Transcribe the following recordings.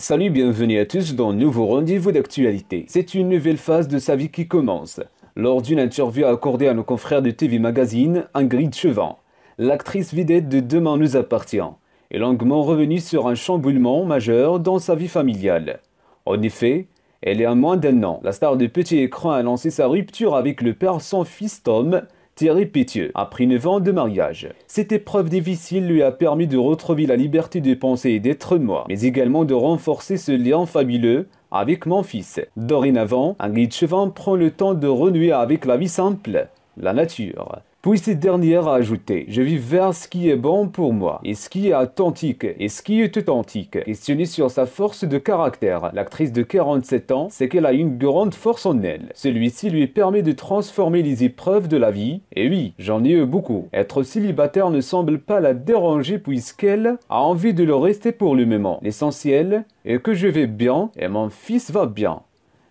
Salut, bienvenue à tous dans nouveau rendez-vous d'actualité. C'est une nouvelle phase de sa vie qui commence. Lors d'une interview accordée à nos confrères de TV Magazine, Ingrid Chevant, l'actrice vidette de Demain nous appartient, est longuement revenue sur un chamboulement majeur dans sa vie familiale. En effet, elle est à moins d'un an. La star de petit écran a annoncé sa rupture avec le père sans fils Tom, Thierry après a 9 ans de mariage. Cette épreuve difficile lui a permis de retrouver la liberté de penser et d'être moi, mais également de renforcer ce lien fabuleux avec mon fils. Dorénavant, guide prend le temps de renouer avec la vie simple, la nature. Puis cette dernière a ajouté Je vis vers ce qui est bon pour moi, et ce qui est authentique, et ce qui est authentique. Questionnée sur sa force de caractère, l'actrice de 47 ans c'est qu'elle a une grande force en elle. Celui-ci lui permet de transformer les épreuves de la vie, et oui, j'en ai eu beaucoup. Être célibataire ne semble pas la déranger puisqu'elle a envie de le rester pour le moment. L'essentiel est que je vais bien et mon fils va bien.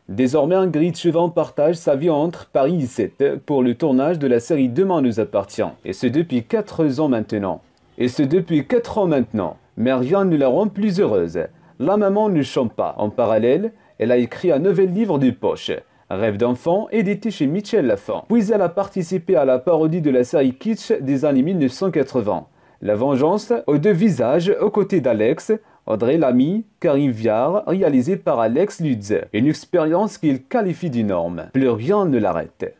Désormais, Ingrid Chevin partage sa vie entre Paris et 7 pour le tournage de la série Demain nous appartient, et ce depuis 4 ans maintenant. Et ce depuis 4 ans maintenant, mais rien ne la rend plus heureuse. La maman ne chante pas. En parallèle, elle a écrit un nouvel livre de poche, Rêve d'enfant, édité chez Michel Lafon. Puis elle a participé à la parodie de la série Kitsch des années 1980. La vengeance aux deux visages aux côtés d'Alex, Audrey Lamy, Karim Viard, réalisé par Alex Ludze. Une expérience qu'il qualifie d'énorme. Plus rien ne l'arrête.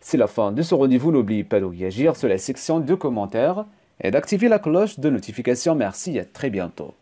C'est la fin de ce rendez-vous. N'oubliez pas de réagir sur la section de commentaires et d'activer la cloche de notification. Merci, à très bientôt.